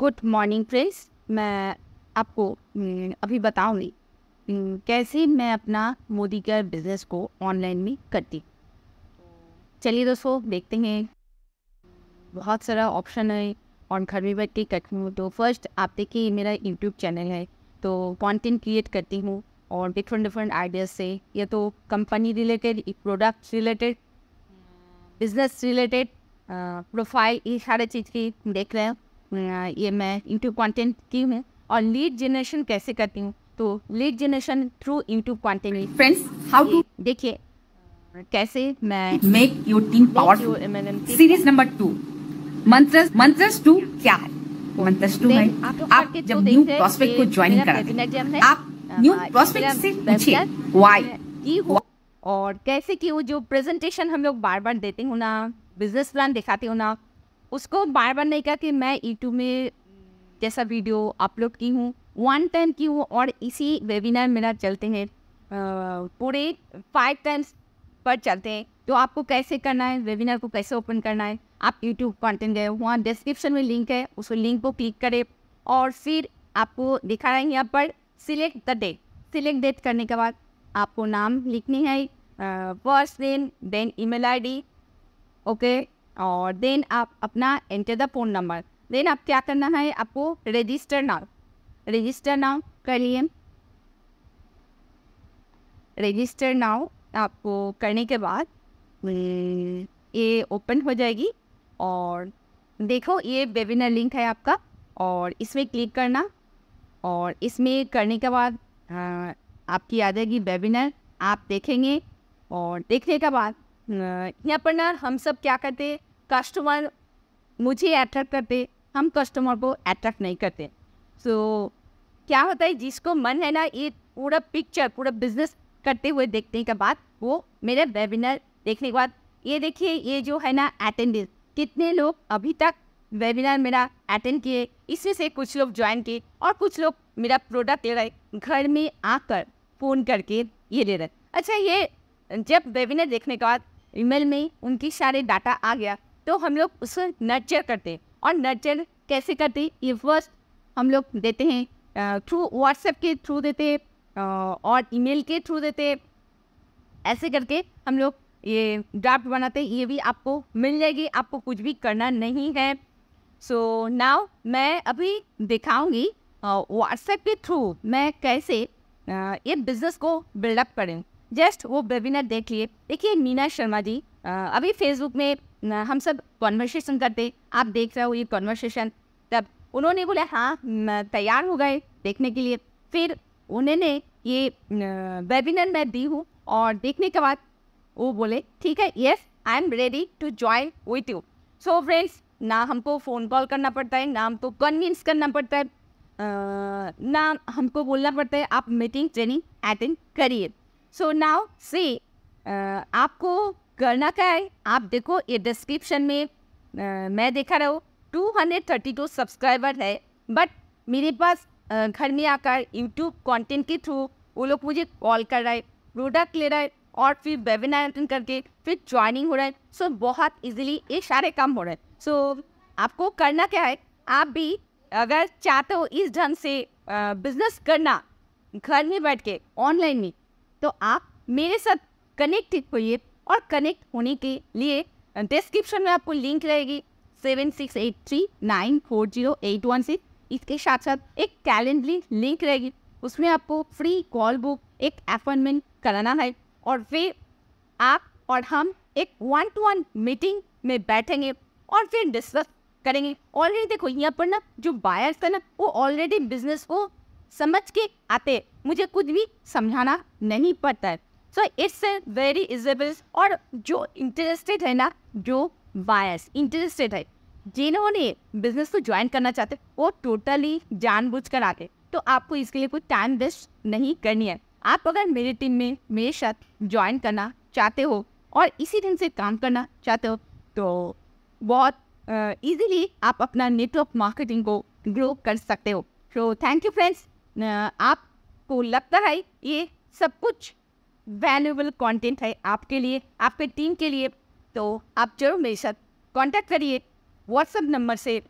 good morning friends मैं आपको अभी बताऊंगी कैसे मैं अपना मोदी केयर बिजनेस को ऑनलाइन में करती चलिए दोस्तों देखते हैं बहुत सारा ऑप्शन है और घर में बैठ के करती हूँ तो फर्स्ट आप देखिए मेरा यूट्यूब चैनल है तो कंटेंट क्रिएट करती हूँ और डिफरेंट डिफरेंट आइडियाज से या तो company related product related business related profile ये सारे चीज़ की देख रहे हैं ये मैं यूट्यूब कंटेंट की हूँ और लीड जनरेशन कैसे करती हूँ तो lead generation through YouTube content friends how to देखिए कैसे मैं make your team powerful series number two मंत्र मंत्र टू क्या है मंत्र तो टू है आप, जब न्यू प्रोस्पेक्ट को ज्वाइन कराते आप न्यू प्रोस्पेक्ट से पूछिए व्हाई और कैसे कि वो जो प्रेजेंटेशन हम लोग बार बार देते हो ना बिजनेस प्लान दिखाते हो ना उसको बार बार नहीं कहा कि मैं यूट्यूब e में जैसा वीडियो अपलोड की हूँ वन टाइम की हूँ और इसी वेबिनार मेरा चलते हैं पूरे फाइव टाइम्स पर चलते हैं तो आपको कैसे करना है वेबिनार को कैसे ओपन करना है आप यूट्यूब कंटेंट गए वहाँ डिस्क्रिप्शन में लिंक है उस लिंक को क्लिक करें और फिर आपको दिखा रहे हैं यहाँ पर select the date select date करने के बाद आपको नाम लिखनी है first name then email ID okay और देन आप अपना enter the phone number then आप क्या करना है आपको रजिस्टर नाउ रजिस्टर नाउ लिए रजिस्टर नाउ आपको करने के बाद हम्म, ये ओपन हो जाएगी और देखो ये वेबिनार लिंक है आपका और इसमें क्लिक करना और इसमें करने के बाद हाँ, आपकी आ जाएगी वेबिनार आप देखेंगे और देखने के बाद यहाँ पर ना हम सब क्या करते कस्टमर मुझे अट्रैक्ट करते हम कस्टमर को अट्रैक्ट नहीं करते सो so, क्या होता है जिसको मन है ना ये पूरा पिक्चर पूरा बिजनेस करते हुए देखने के बाद वो मेरा वेबिनार देखने के बाद ये देखिए ये जो है ना अटेंडेंस कितने लोग अभी तक वेबिनार मेरा अटेंड किए इसमें से कुछ लोग ज्वाइन किए और कुछ लोग मेरा प्रोडक्ट ले रहे घर में आकर फ़ोन करके ये ले रहे अच्छा ये जब वेबिनार देखने के बाद ईमेल में उनकी सारे डाटा आ गया तो हम लोग उसको नर्चर करते और नर्चर कैसे करते ये फर्स्ट हम लोग देते हैं थ्रू व्हाट्सएप के थ्रू देते और ईमेल के थ्रू देते ऐसे करके हम लोग ये ड्राफ्ट बनाते ये भी आपको मिल जाएगी आपको कुछ भी करना नहीं है सो so, नाव मैं अभी दिखाऊंगी व्हाट्सएप के थ्रू मैं कैसे ये बिज़नेस को बिल्डअप करें जस्ट वो वेबिनार देख लिए देखिए मीना शर्मा जी अभी फेसबुक में हम सब कॉन्वर्सेशन करते आप देख रहे हो ये कॉन्वर्सेशन तब उन्होंने बोला हाँ तैयार हो गए देखने के लिए फिर उन्होंने ये वेबिनार मैं दी हूँ और देखने के बाद वो बोले ठीक है yes I am ready to join with you so friends ना हमको फ़ोन कॉल करना पड़ता है ना हमको कन्विंस करना पड़ता है आ, ना हमको बोलना पड़ता है आप मीटिंग ट्रेनिंग अटेंड करिए सो नाउ सी आपको करना क्या है आप देखो ये डिस्क्रिप्शन में आ, uh, मैं देखा रहा हूँ two hundred thirty two subscriber है बट मेरे पास uh, घर में आकर यूट्यूब कंटेंट के थ्रू वो लोग मुझे कॉल कर रहा है प्रोडक्ट ले रहा है और फिर वेबिनार अटेंड करके फिर ज्वाइनिंग हो रहा है सो so, बहुत इजीली ये सारे काम हो रहे हैं सो so, आपको करना क्या है आप भी अगर चाहते हो इस ढंग से बिजनेस uh, करना घर में बैठ के ऑनलाइन में तो आप मेरे साथ कनेक्टेड होइए और कनेक्ट होने के लिए डिस्क्रिप्शन में आपको लिंक रहेगी seven six eight three nine four zero eight one six इसके साथ साथ एक कैलेंडरी लिंक रहेगी उसमें आपको फ्री कॉल बुक एक अपॉइंटमेंट कराना है और फिर आप और हम एक वन टू वन मीटिंग में बैठेंगे और फिर डिस्कस करेंगे ऑलरेडी देखो यहाँ पर ना जो बायर्स है ना वो ऑलरेडी बिजनेस को समझ के आते मुझे कुछ भी समझाना नहीं पड़ता है सो इट्स वेरी इजेबल और जो इंटरेस्टेड है ना जो बायस इंटरेस्टेड है जिन्होंने बिजनेस को ज्वाइन करना चाहते वो टोटली जान बुझ कर आते तो आपको इसके लिए कोई टाइम वेस्ट नहीं करनी है आप अगर मेरी टीम में मेरे साथ ज्वाइन करना चाहते हो और इसी दिन से काम करना चाहते हो तो बहुत ईजिली uh, आप अपना नेटवर्क मार्केटिंग को ग्रो कर सकते हो सो थैंक यू फ्रेंड्स आपको लगता है ये सब कुछ वैल्यूबल कंटेंट है आपके लिए आपके टीम के लिए तो आप जरूर मेरे साथ कांटेक्ट करिए व्हाट्सएप नंबर से